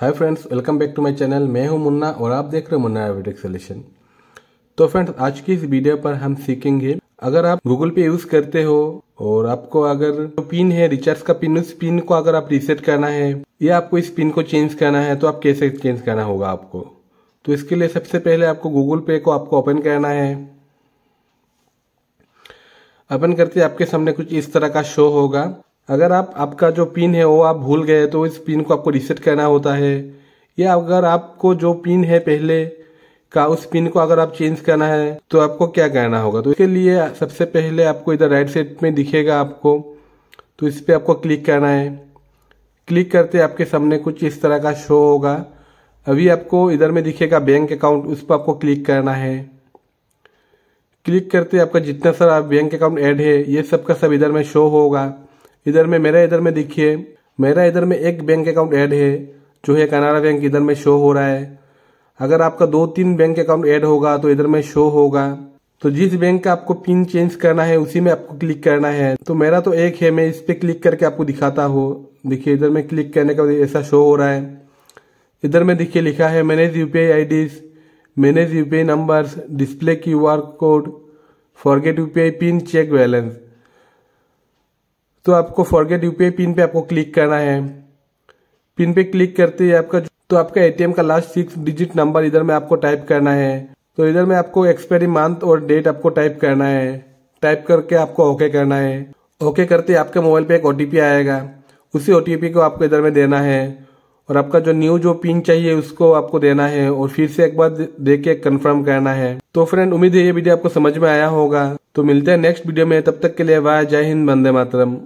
hi friends welcome back to my channel मैं हूं मुन्ना और आप देख रहे हो मुन्ना आयुर्वेदिक सोल्यूशन तो फ्रेंड्स आज की इस वीडियो पर हम सीखेंगे अगर आप गूगल पे यूज करते हो और आपको अगर जो तो पिन है रिचार्ज का पिन उस पिन को अगर आप रिसेट करना है या आपको इस पिन को चेंज करना है तो आप कैसे चेंज करना होगा आपको तो इसके लिए सबसे पहले आपको गूगल पे को आपको ओपन करना है ओपन करते आपके सामने कुछ इस तरह का शो होगा अगर आप आपका जो पिन है वो आप भूल गए तो इस पिन को आपको रिसेट करना होता है या अगर आपको जो पिन है पहले का उस पिन को अगर आप चेंज करना है तो आपको क्या करना होगा तो इसके लिए सबसे पहले आपको इधर राइट साइड में दिखेगा आपको तो इस पर आपको क्लिक करना है क्लिक करते आपके सामने कुछ इस तरह का शो होगा अभी आपको इधर में दिखेगा बैंक अकाउंट उस पर आपको क्लिक करना है क्लिक करते आपका जितना सारा बैंक अकाउंट ऐड है ये सब का सब इधर में शो होगा इधर में मेरा इधर में देखिए मेरा इधर में एक बैंक अकाउंट ऐड है जो है कनाडा बैंक इधर में शो हो रहा है अगर आपका दो तीन बैंक अकाउंट ऐड होगा तो इधर में शो होगा तो जिस बैंक का आपको पिन चेंज करना है उसी में आपको क्लिक करना है तो मेरा तो एक है मैं इस पर क्लिक करके आपको दिखाता हूँ देखिए इधर में क्लिक करने का ऐसा शो हो रहा है इधर में देखिए लिखा है manage U P I manage P I number display Q R code forget UPI pin check balance तो आपको फॉरगेट यूपीआई पिन पे आपको क्लिक करना है पिन पे क्लिक करते ही आपका तो आपका एटीएम का लास्ट सिक्स डिजिट नंबर इधर में आपको टाइप करना है तो इधर में आपको एक्सपायरी मंथ और डेट आपको टाइप करना है टाइप करके आपको ओके करना है ओके करते ही आपके मोबाइल पे एक ओटीपी आएगा उसी ओटीपी को आपको इधर में देना है और आपका जो न्यू जो पिन चाहिए उसको आपको देना है और फिर से एक बार देख के कन्फर्म करना है तो फ्रेंड उम्मीद है ये वीडियो आपको समझ में आया होगा तो मिलते हैं नेक्स्ट वीडियो में तब तक के लिए वाह जय हिंद बंदे मातरम